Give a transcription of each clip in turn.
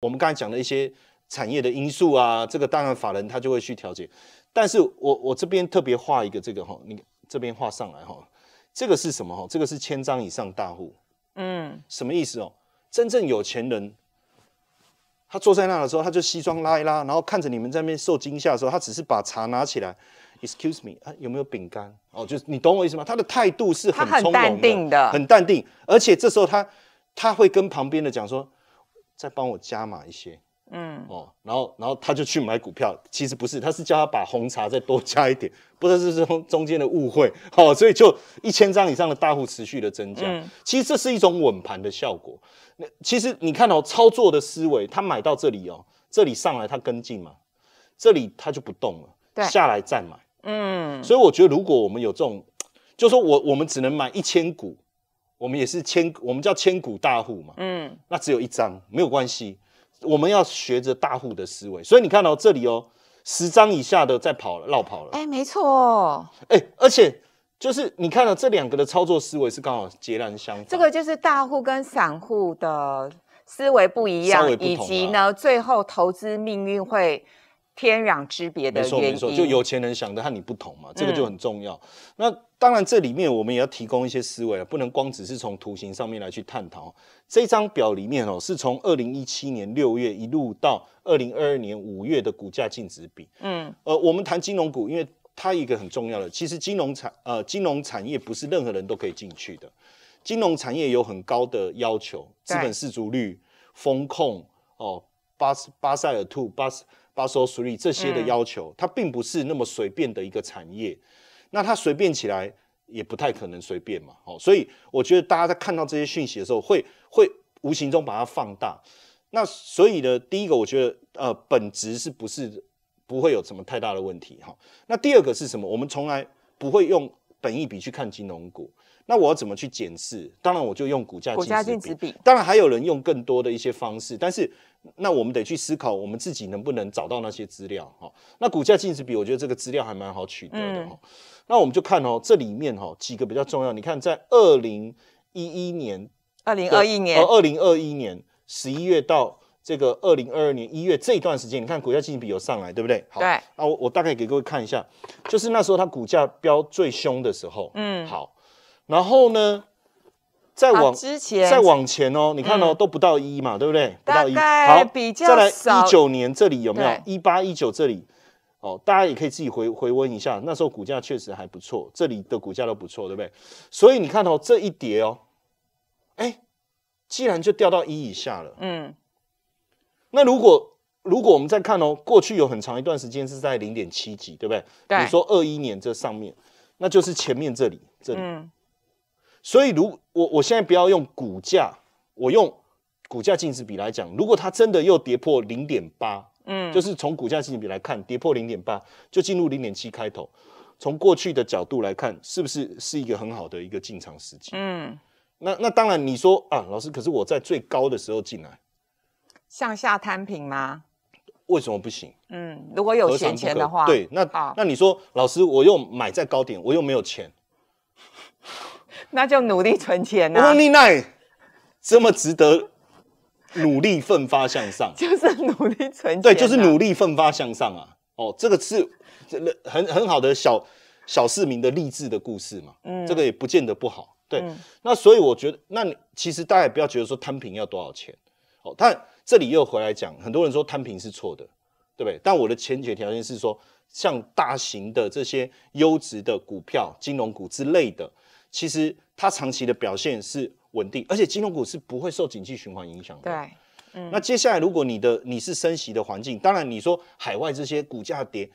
我们刚才讲的一些产业的因素啊，这个当然法人他就会去调节。但是我我这边特别画一个这个哈，你这边画上来哈，这个是什么哈？这个是千张以上大户。嗯，什么意思哦？真正有钱人，他坐在那的时候，他就西装拉一拉，然后看着你们在那受惊吓的时候，他只是把茶拿起来，Excuse me，啊，有没有饼干？哦，就是你懂我意思吗？他的态度是很从容的，很淡定，而且这时候他他会跟旁边的讲说。再帮我加码一些，嗯，哦，然后，然后他就去买股票，其实不是，他是叫他把红茶再多加一点，不知道是中中间的误会，哦，所以就一千张以上的大户持续的增加，其实这是一种稳盘的效果。那其实你看哦，操作的思维，他买到这里哦，这里上来他跟进嘛，这里他就不动了，下来再买，嗯，所以我觉得如果我们有这种，就说我我们只能买一千股。我们也是千，我们叫千古大户嘛，嗯，那只有一张，没有关系，我们要学着大户的思维。所以你看到这里哦，十张以下的在跑，了，绕跑了。哎，没错。哎，而且就是你看到这两个的操作思维是刚好截然相反。这个就是大户跟散户的思维不一样，以及呢，最后投资命运会。天壤之别的原就有钱人想的和你不同嘛，这个就很重要。那当然，这里面我们也要提供一些思维了，不能光只是从图形上面来去探讨。这张表里面哦，是从二零一七年六月一路到二零二二年五月的股价净值比。嗯，呃，我们谈金融股，因为它一个很重要的，其实金融产呃金融产业不是任何人都可以进去的，金融产业有很高的要求，资本市足率、风控哦，巴巴塞尔兔巴 o f a c i l 这些的要求，它并不是那么随便的一个产业，那它随便起来也不太可能随便嘛。好，所以我觉得大家在看到这些讯息的时候，会会无形中把它放大。那所以呢，第一个我觉得呃，本质是不是不会有什么太大的问题哈。那第二个是什么？我们从来不会用。本益比去看金融股，那我要怎么去检视？当然我就用股价、股价值比。当然还有人用更多的一些方式，但是那我们得去思考，我们自己能不能找到那些资料？哈，那股价净值比，我觉得这个资料还蛮好取得的。哈，那我们就看哦，这里面哈几个比较重要。你看，在二零一一年、二零二一年、二零二一年十一月到。这个二零二二年一月这一段时间，你看股价基金比有上来，对不对？对。啊，我我大概给各位看一下，就是那时候它股价飙最凶的时候。嗯。好，然后呢，再往之前，再往前哦，你看哦，都不到一嘛，对不对？到一，好，比较一九年这里有没有？一八一九这里哦，大家也可以自己回回温一下，那时候股价确实还不错，这里的股价都不错，对不对？所以你看哦，这一叠哦，哎，既然就掉到一以下了，嗯。那如果如果我们再看哦，过去有很长一段时间是在零点七几，对不对？对。你说二一年这上面，那就是前面这里，嗯。所以如我我现在不要用股价，我用股价净值比来讲，如果它真的又跌破零点八，嗯，就是从股价净值比来看，跌破零点八就进入零点七开头。从过去的角度来看，是不是是一个很好的一个进场时机？嗯。那那当然，你说啊，老师，可是我在最高的时候进来。向下摊平吗？为什么不行？嗯，如果有闲钱的话，对，那那你说，老师，我又买在高点，我又没有钱，那就努力存钱呐。哇，丽奈，这么值得努力奋发向上？就是努力存钱。对，就是努力奋发向上啊！哦，这个是很很好的小小市民的励志的故事嘛。嗯，这个也不见得不好。对，那所以我觉得，那你其实大家也不要觉得说摊平要多少钱哦，但。这里又回来讲，很多人说摊平是错的，对不对？但我的前提条件是说，像大型的这些优质的股票、金融股之类的，其实它长期的表现是稳定，而且金融股是不会受景气循环影响的。对，嗯。那接下来，如果你的你是升息的环境，当然你说海外这些股价跌，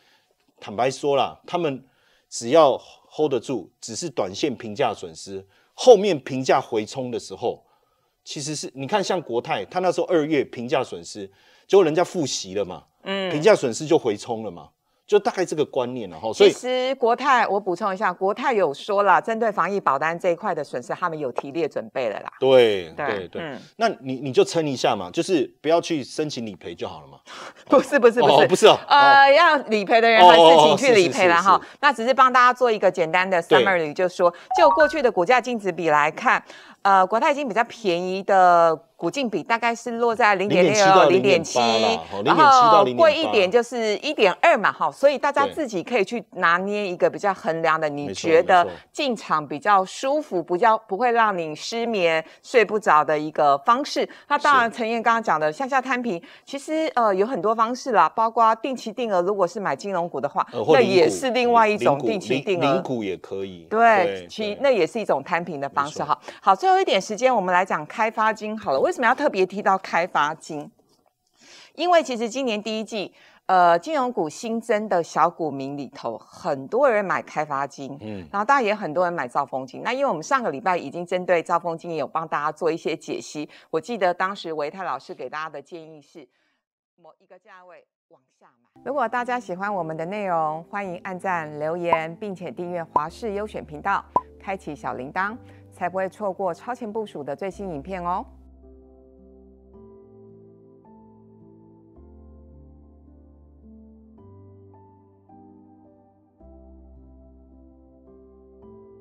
坦白说了，他们只要 hold 得住，只是短线平价损失，后面平价回冲的时候。其实是你看，像国泰，他那时候二月评价损失，结果人家复习了嘛，嗯，评价损失就回冲了嘛。就大概这个观念了哈，所以其实国泰我补充一下，国泰有说了，针对防疫保单这一块的损失，他们有提列准备了啦。对对对，那你你就撑一下嘛，就是不要去申请理赔就好了嘛。不是不是不是不是哦，呃，要理赔的人还是请去理赔了哈。那只是帮大家做一个简单的 summary，就说就过去的股价净值比来看，呃，国泰已经比较便宜的。股净比大概是落在零点六零点七然后贵一点就是一点二嘛，哈，所以大家自己可以去拿捏一个比较衡量的，你觉得进场比较舒服、比较不会让你失眠睡不着的一个方式。那当然，陈燕刚刚讲的向下摊平，其实呃有很多方式啦，包括定期定额，如果是买金融股的话，那也是另外一种定期定额，灵股也可以。对，其那也是一种摊平的方式，哈。好，最后一点时间，我们来讲开发金好了。为为什么要特别提到开发金？因为其实今年第一季，呃，金融股新增的小股民里头，很多人买开发金，嗯，然后大家也很多人买兆丰金。那因为我们上个礼拜已经针对兆丰金也有帮大家做一些解析。我记得当时维泰老师给大家的建议是，某一个价位往下买。如果大家喜欢我们的内容，欢迎按赞、留言，并且订阅华视优选频道，开启小铃铛，才不会错过超前部署的最新影片哦。